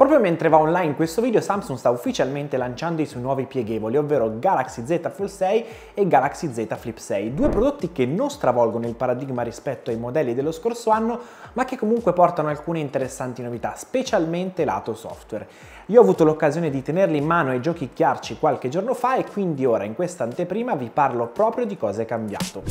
Proprio mentre va online questo video Samsung sta ufficialmente lanciando i suoi nuovi pieghevoli, ovvero Galaxy Z Fold 6 e Galaxy Z Flip 6, due prodotti che non stravolgono il paradigma rispetto ai modelli dello scorso anno, ma che comunque portano alcune interessanti novità, specialmente lato software. Io ho avuto l'occasione di tenerli in mano e giochicchiarci qualche giorno fa e quindi ora in questa anteprima vi parlo proprio di cosa è cambiato.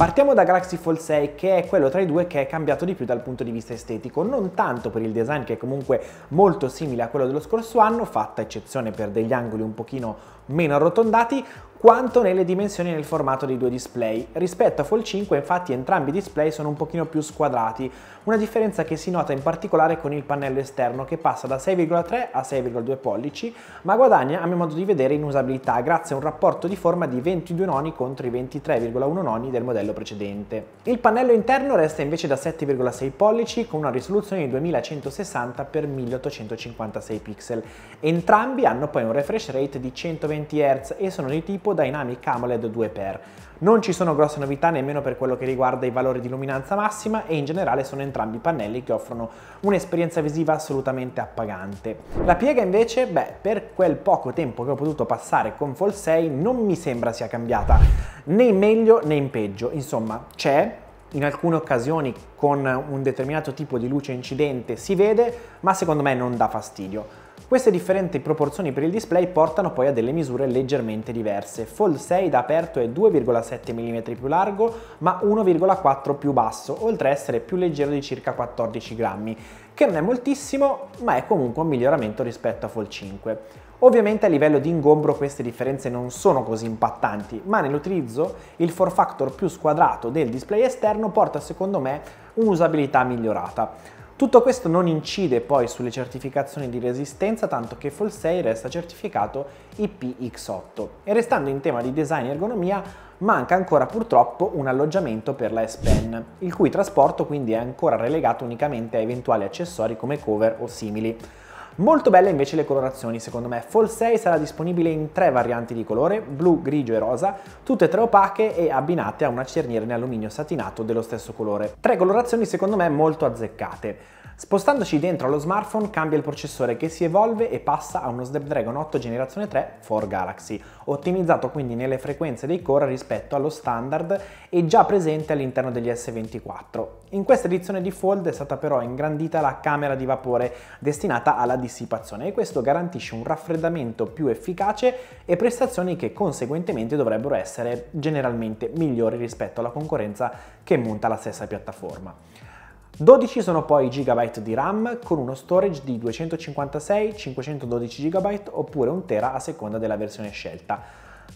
Partiamo da Galaxy Fold 6 che è quello tra i due che è cambiato di più dal punto di vista estetico, non tanto per il design che è comunque molto simile a quello dello scorso anno, fatta eccezione per degli angoli un pochino meno arrotondati, quanto nelle dimensioni e nel formato dei due display. Rispetto a Fold 5 infatti entrambi i display sono un pochino più squadrati, una differenza che si nota in particolare con il pannello esterno che passa da 6,3 a 6,2 pollici, ma guadagna a mio modo di vedere in usabilità grazie a un rapporto di forma di 22 noni contro i 23,1 noni del modello precedente. Il pannello interno resta invece da 7,6 pollici con una risoluzione di 2160x1856 pixel. Entrambi hanno poi un refresh rate di 120 Hz e sono di tipo tipo Dynamic AMOLED 2x. Non ci sono grosse novità nemmeno per quello che riguarda i valori di luminanza massima e in generale sono entrambi pannelli che offrono un'esperienza visiva assolutamente appagante. La piega invece, beh, per quel poco tempo che ho potuto passare con Fall 6 non mi sembra sia cambiata né in meglio né in peggio, insomma c'è, in alcune occasioni con un determinato tipo di luce incidente si vede, ma secondo me non dà fastidio. Queste differenti proporzioni per il display portano poi a delle misure leggermente diverse. Fold 6 da aperto è 2,7 mm più largo ma 1,4 più basso, oltre a essere più leggero di circa 14 grammi, che non è moltissimo ma è comunque un miglioramento rispetto a Fold 5. Ovviamente a livello di ingombro queste differenze non sono così impattanti, ma nell'utilizzo il 4 factor più squadrato del display esterno porta secondo me un'usabilità migliorata. Tutto questo non incide poi sulle certificazioni di resistenza, tanto che Fall 6 resta certificato IPX8. E restando in tema di design e ergonomia, manca ancora purtroppo un alloggiamento per la S-Pen, il cui trasporto quindi è ancora relegato unicamente a eventuali accessori come cover o simili. Molto belle invece le colorazioni, secondo me. Fall 6 sarà disponibile in tre varianti di colore, blu, grigio e rosa, tutte e tre opache e abbinate a una cerniera in alluminio satinato dello stesso colore. Tre colorazioni secondo me molto azzeccate. Spostandoci dentro allo smartphone cambia il processore che si evolve e passa a uno Snapdragon 8 generazione 3 for Galaxy, ottimizzato quindi nelle frequenze dei core rispetto allo standard e già presente all'interno degli S24. In questa edizione di Fold è stata però ingrandita la camera di vapore destinata alla dissipazione e questo garantisce un raffreddamento più efficace e prestazioni che conseguentemente dovrebbero essere generalmente migliori rispetto alla concorrenza che monta la stessa piattaforma. 12 sono poi i GB di RAM con uno storage di 256, 512 GB oppure 1 Tera a seconda della versione scelta.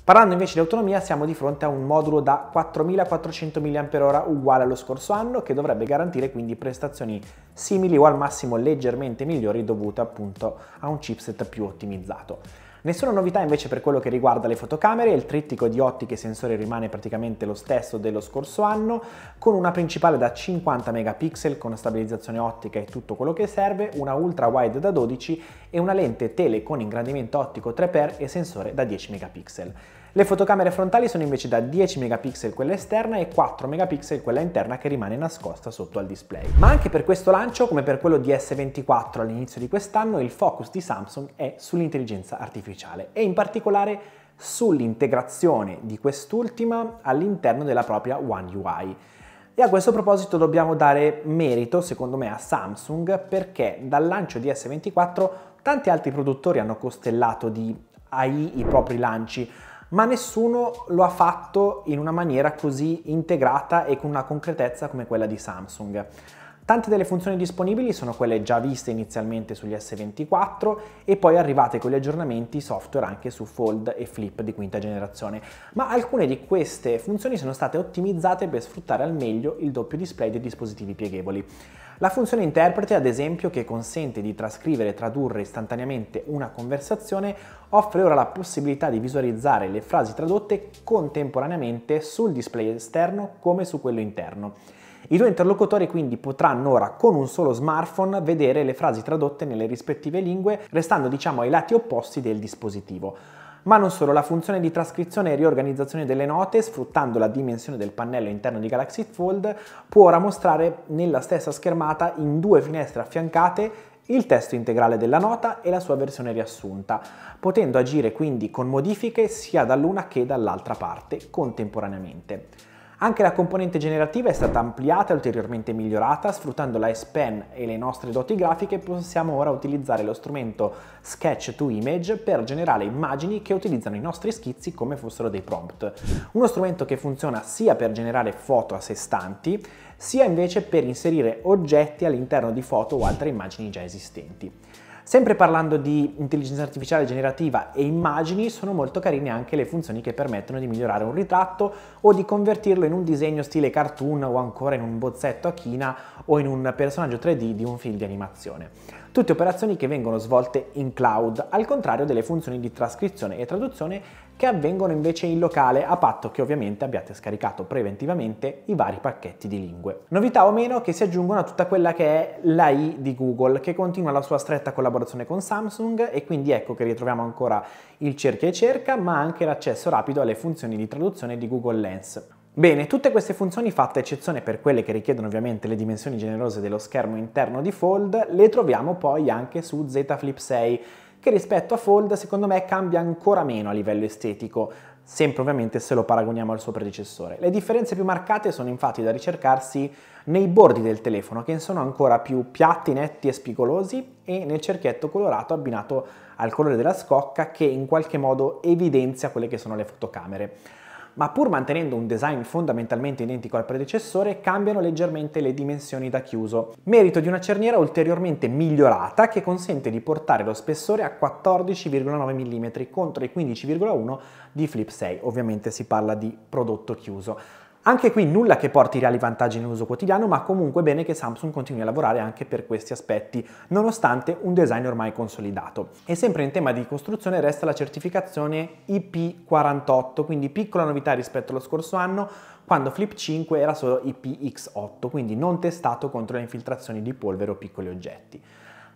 Parlando invece di autonomia siamo di fronte a un modulo da 4400 mAh uguale allo scorso anno che dovrebbe garantire quindi prestazioni simili o al massimo leggermente migliori dovute appunto a un chipset più ottimizzato. Nessuna novità invece per quello che riguarda le fotocamere, il trittico di ottiche e sensori rimane praticamente lo stesso dello scorso anno, con una principale da 50 megapixel con stabilizzazione ottica e tutto quello che serve, una ultra wide da 12 e una lente tele con ingrandimento ottico 3x e sensore da 10 megapixel. Le fotocamere frontali sono invece da 10 megapixel quella esterna e 4 megapixel quella interna che rimane nascosta sotto al display. Ma anche per questo lancio, come per quello di S24 all'inizio di quest'anno, il focus di Samsung è sull'intelligenza artificiale e in particolare sull'integrazione di quest'ultima all'interno della propria One UI. E a questo proposito dobbiamo dare merito, secondo me, a Samsung perché dal lancio di S24 tanti altri produttori hanno costellato di AI i propri lanci, ma nessuno lo ha fatto in una maniera così integrata e con una concretezza come quella di Samsung. Tante delle funzioni disponibili sono quelle già viste inizialmente sugli S24 e poi arrivate con gli aggiornamenti software anche su Fold e Flip di quinta generazione, ma alcune di queste funzioni sono state ottimizzate per sfruttare al meglio il doppio display dei dispositivi pieghevoli. La funzione interprete, ad esempio, che consente di trascrivere e tradurre istantaneamente una conversazione, offre ora la possibilità di visualizzare le frasi tradotte contemporaneamente sul display esterno come su quello interno. I due interlocutori quindi potranno ora con un solo smartphone vedere le frasi tradotte nelle rispettive lingue, restando diciamo ai lati opposti del dispositivo. Ma non solo, la funzione di trascrizione e riorganizzazione delle note, sfruttando la dimensione del pannello interno di Galaxy Fold, può ora mostrare nella stessa schermata in due finestre affiancate il testo integrale della nota e la sua versione riassunta, potendo agire quindi con modifiche sia dall'una che dall'altra parte contemporaneamente. Anche la componente generativa è stata ampliata e ulteriormente migliorata, sfruttando la S-Pen e le nostre doti grafiche possiamo ora utilizzare lo strumento Sketch to Image per generare immagini che utilizzano i nostri schizzi come fossero dei prompt. Uno strumento che funziona sia per generare foto a sé stanti, sia invece per inserire oggetti all'interno di foto o altre immagini già esistenti. Sempre parlando di intelligenza artificiale generativa e immagini, sono molto carine anche le funzioni che permettono di migliorare un ritratto o di convertirlo in un disegno stile cartoon o ancora in un bozzetto a china o in un personaggio 3D di un film di animazione. Tutte operazioni che vengono svolte in cloud, al contrario delle funzioni di trascrizione e traduzione che avvengono invece in locale a patto che ovviamente abbiate scaricato preventivamente i vari pacchetti di lingue. Novità o meno che si aggiungono a tutta quella che è l'AI di Google che continua la sua stretta collaborazione con Samsung e quindi ecco che ritroviamo ancora il cerchia e cerca ma anche l'accesso rapido alle funzioni di traduzione di Google Lens. Bene, tutte queste funzioni, fatte eccezione per quelle che richiedono ovviamente le dimensioni generose dello schermo interno di Fold, le troviamo poi anche su Z Flip 6 che rispetto a Fold secondo me cambia ancora meno a livello estetico, sempre ovviamente se lo paragoniamo al suo predecessore. Le differenze più marcate sono infatti da ricercarsi nei bordi del telefono, che sono ancora più piatti, netti e spigolosi, e nel cerchietto colorato abbinato al colore della scocca che in qualche modo evidenzia quelle che sono le fotocamere ma pur mantenendo un design fondamentalmente identico al predecessore, cambiano leggermente le dimensioni da chiuso. Merito di una cerniera ulteriormente migliorata che consente di portare lo spessore a 14,9 mm contro i 15,1 di Flip 6, ovviamente si parla di prodotto chiuso. Anche qui nulla che porti reali vantaggi nell'uso quotidiano, ma comunque bene che Samsung continui a lavorare anche per questi aspetti, nonostante un design ormai consolidato. E sempre in tema di costruzione resta la certificazione IP48, quindi piccola novità rispetto allo scorso anno, quando Flip 5 era solo IPX8, quindi non testato contro le infiltrazioni di polvere o piccoli oggetti.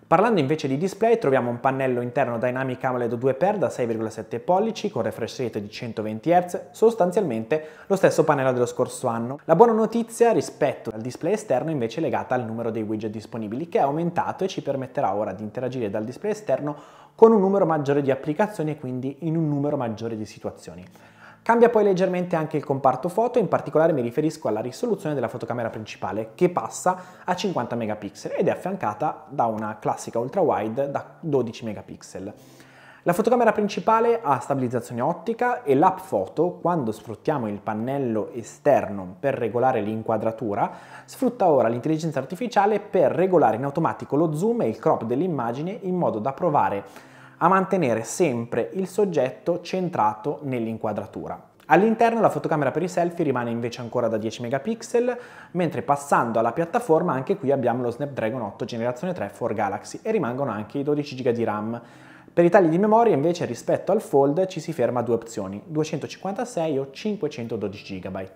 Parlando invece di display troviamo un pannello interno Dynamic AMOLED 2x da 6,7 pollici con refresh rate di 120 Hz, sostanzialmente lo stesso pannello dello scorso anno. La buona notizia rispetto al display esterno invece è legata al numero dei widget disponibili che è aumentato e ci permetterà ora di interagire dal display esterno con un numero maggiore di applicazioni e quindi in un numero maggiore di situazioni. Cambia poi leggermente anche il comparto foto, in particolare mi riferisco alla risoluzione della fotocamera principale che passa a 50 megapixel ed è affiancata da una classica ultra wide da 12 megapixel. La fotocamera principale ha stabilizzazione ottica e l'app foto, quando sfruttiamo il pannello esterno per regolare l'inquadratura, sfrutta ora l'intelligenza artificiale per regolare in automatico lo zoom e il crop dell'immagine in modo da provare a mantenere sempre il soggetto centrato nell'inquadratura. All'interno la fotocamera per i selfie rimane invece ancora da 10 megapixel, mentre passando alla piattaforma anche qui abbiamo lo Snapdragon 8 generazione 3 for Galaxy e rimangono anche i 12 GB di RAM. Per i tagli di memoria invece rispetto al Fold ci si ferma a due opzioni, 256 o 512 GB.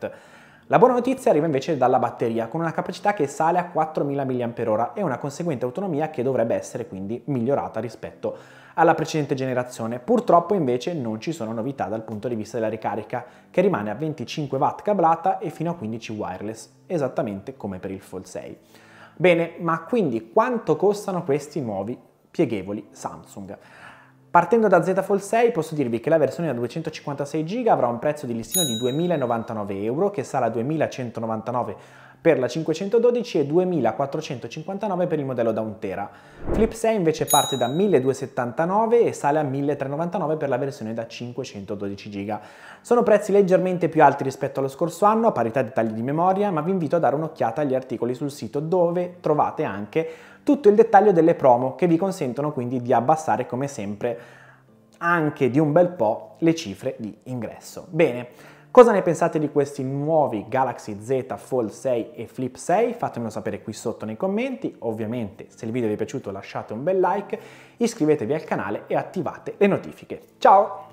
La buona notizia arriva invece dalla batteria, con una capacità che sale a 4000 mAh e una conseguente autonomia che dovrebbe essere quindi migliorata rispetto alla precedente generazione. Purtroppo invece non ci sono novità dal punto di vista della ricarica, che rimane a 25 watt cablata e fino a 15 wireless, esattamente come per il Fold 6. Bene, ma quindi quanto costano questi nuovi pieghevoli Samsung? Partendo da Z Fold 6 posso dirvi che la versione da 256 GB avrà un prezzo di listino di 2.099 euro che sarà 2.199 euro per la 512 e 2459 per il modello da 1 tera. Flip 6 invece parte da 1279 e sale a 1399 per la versione da 512 GB. Sono prezzi leggermente più alti rispetto allo scorso anno, a parità di tagli di memoria, ma vi invito a dare un'occhiata agli articoli sul sito dove trovate anche tutto il dettaglio delle promo che vi consentono quindi di abbassare come sempre anche di un bel po' le cifre di ingresso. Bene, Cosa ne pensate di questi nuovi Galaxy Z Fold 6 e Flip 6? Fatemelo sapere qui sotto nei commenti. Ovviamente se il video vi è piaciuto lasciate un bel like, iscrivetevi al canale e attivate le notifiche. Ciao!